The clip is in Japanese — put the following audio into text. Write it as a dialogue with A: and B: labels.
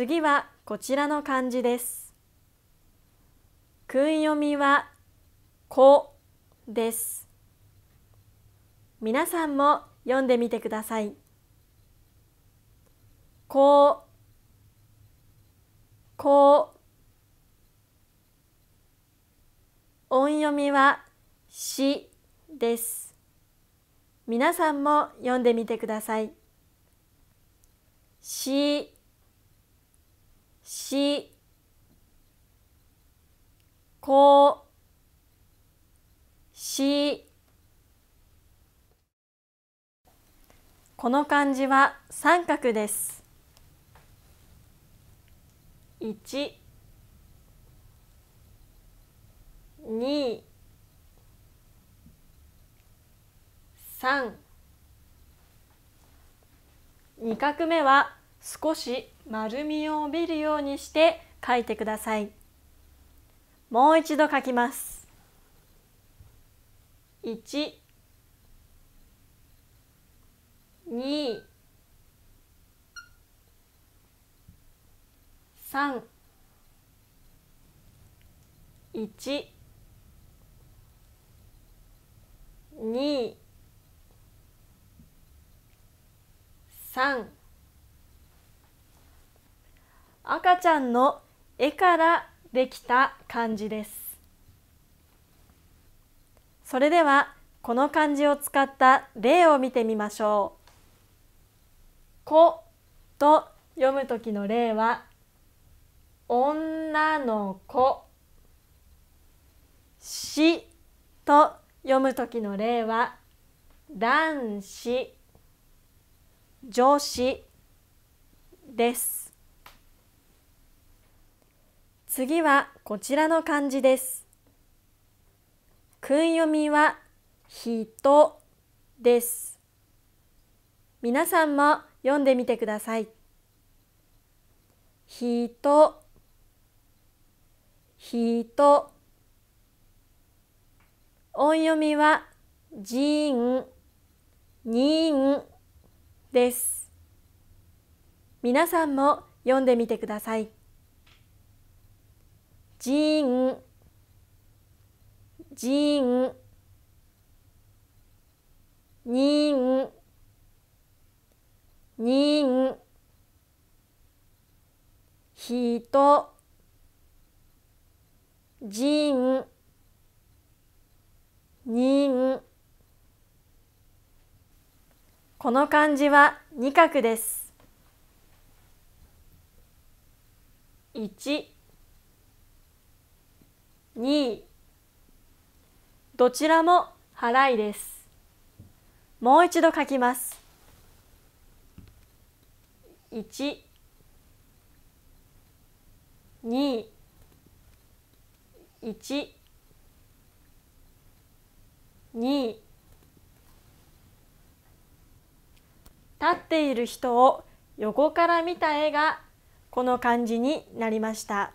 A: 次はこちらの漢字です。訓読みはこです。皆さんも読んでみてください。ここ音読みはしです皆さんも読んでみてくださいししこしこの漢字は三角です一二三二画目は少し丸みを帯びるようにして書いてくださいもう一度書きます一、二、三、1 2 3赤ちゃんの絵からできた漢字ですそれではこの漢字を使った例を見てみましょう「子」と読むときの例は「女の子」「し」と読むときの例は「男子」「女子」です次はこちらの漢字です。訓読みは人です。皆さんも読んでみてください。人人音読みは人人です。皆さんも読んでみてください。じんじんにんにんひとじんにんこの漢字は二画です。一2どちらも払いですもう一度書きます1 2 1 2立っている人を横から見た絵がこの漢字になりました。